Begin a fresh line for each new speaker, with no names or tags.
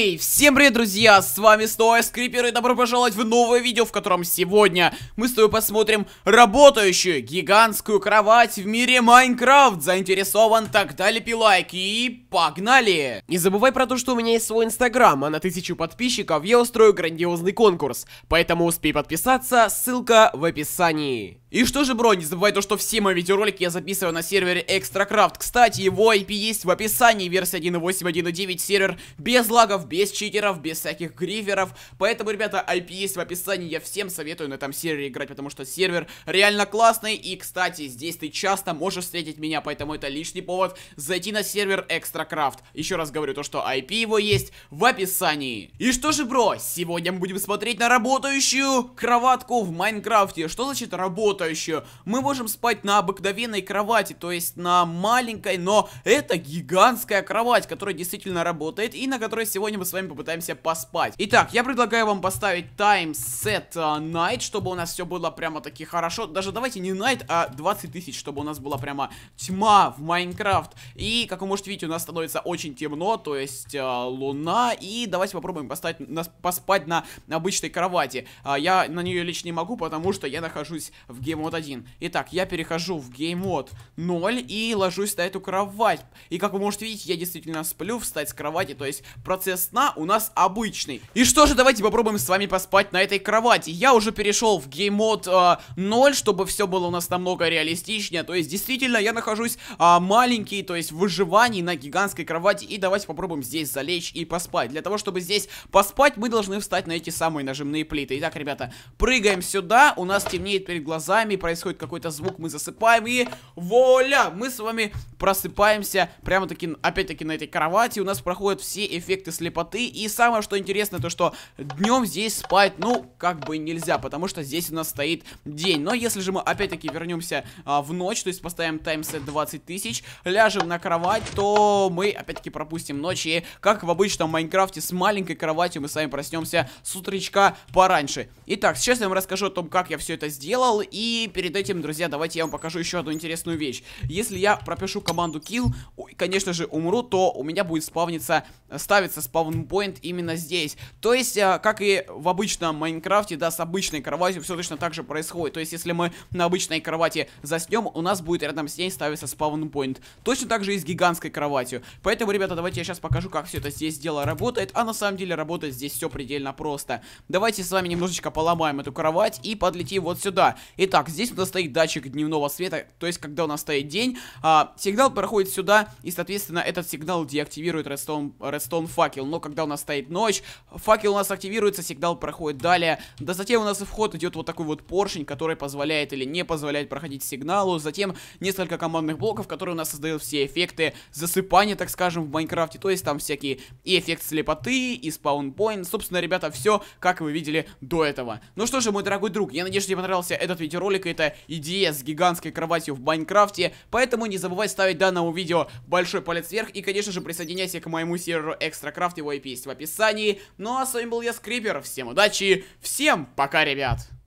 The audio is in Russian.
Эй, всем привет, друзья! С вами снова Скрипер и добро пожаловать в новое видео, в котором сегодня мы с тобой посмотрим работающую гигантскую кровать в мире Майнкрафт. Заинтересован? Тогда лепи лайк и погнали! Не забывай про то, что у меня есть свой инстаграм, а на тысячу подписчиков я устрою грандиозный конкурс, поэтому успей подписаться, ссылка в описании. И что же, бро, не забывай то, что все мои видеоролики я записываю на сервере ExtraCraft. Кстати, его IP есть в описании, версия 1.8.1.9, сервер без лагов, без читеров, без всяких гриферов. Поэтому, ребята, IP есть в описании, я всем советую на этом сервере играть, потому что сервер реально классный. И, кстати, здесь ты часто можешь встретить меня, поэтому это лишний повод зайти на сервер Экстракрафт. Еще раз говорю то, что IP его есть в описании. И что же, бро, сегодня мы будем смотреть на работающую кроватку в Майнкрафте. Что значит работающую? Мы можем спать на обыкновенной кровати, то есть на маленькой, но это гигантская кровать, которая действительно работает и на которой сегодня сегодня мы с вами попытаемся поспать. Итак, я предлагаю вам поставить time set night, чтобы у нас все было прямо-таки хорошо. Даже давайте не night, а 20 тысяч, чтобы у нас была прямо тьма в Майнкрафт. И, как вы можете видеть, у нас становится очень темно, то есть э, луна. И давайте попробуем поставить, нас, поспать на обычной кровати. Э, я на нее лично не могу, потому что я нахожусь в Game Mode 1. Итак, я перехожу в Game Mode 0 и ложусь на эту кровать. И, как вы можете видеть, я действительно сплю, встать с кровати, то есть процесс сна у нас обычный. И что же, давайте попробуем с вами поспать на этой кровати. Я уже перешел в геймод э, а, 0, чтобы все было у нас намного реалистичнее. То есть, действительно, я нахожусь э, маленький, то есть в выживании на гигантской кровати. И давайте попробуем здесь залечь и поспать. Для того, чтобы здесь поспать, мы должны встать на эти самые нажимные плиты. Итак, ребята, прыгаем сюда, у нас темнеет перед глазами, происходит какой-то звук, мы засыпаем и... Воля! Мы с вами просыпаемся прямо-таки, опять-таки, на этой кровати. У нас проходят все эффекты слепоты. И самое, что интересно, то что днем здесь спать, ну, как бы нельзя, потому что здесь у нас стоит день. Но если же мы опять-таки вернемся а, в ночь, то есть поставим таймсет 20 тысяч, ляжем на кровать, то мы опять-таки пропустим ночь. И как в обычном Майнкрафте с маленькой кроватью мы с вами проснемся с утречка пораньше. Итак, сейчас я вам расскажу о том, как я все это сделал. И перед этим, друзья, давайте я вам покажу еще одну интересную вещь. Если я пропишу команду kill, конечно же, умру, то у меня будет спавниться, э, ставится спавнпоинт именно здесь. То есть, э, как и в обычном Майнкрафте, да, с обычной кроватью все точно так же происходит. То есть, если мы на обычной кровати заснем, у нас будет рядом с ней ставиться спавнпоинт. Точно так же и с гигантской кроватью. Поэтому, ребята, давайте я сейчас покажу, как все это здесь дело работает. А на самом деле работает здесь все предельно просто. Давайте с вами немножечко поломаем эту кровать и подлетим вот сюда. Итак, здесь у нас стоит датчик дневного света. То есть, когда у нас стоит день, а, всегда сигнал проходит сюда, и, соответственно, этот сигнал деактивирует редстоун, редстоун факел. Но когда у нас стоит ночь, факел у нас активируется, сигнал проходит далее. Да затем у нас и вход идет вот такой вот поршень, который позволяет или не позволяет проходить сигналу. Затем несколько командных блоков, которые у нас создают все эффекты засыпания, так скажем, в Майнкрафте. То есть там всякие и эффект слепоты, и спаунпоинт. Собственно, ребята, все, как вы видели до этого. Ну что же, мой дорогой друг, я надеюсь, тебе понравился этот видеоролик. Это идея с гигантской кроватью в Майнкрафте. Поэтому не забывай ставить поставить данному видео большой палец вверх и, конечно же, присоединяйся к моему серверу Экстракрафт, его IP есть в описании. Ну а с вами был я, Скрипер, всем удачи, всем пока, ребят!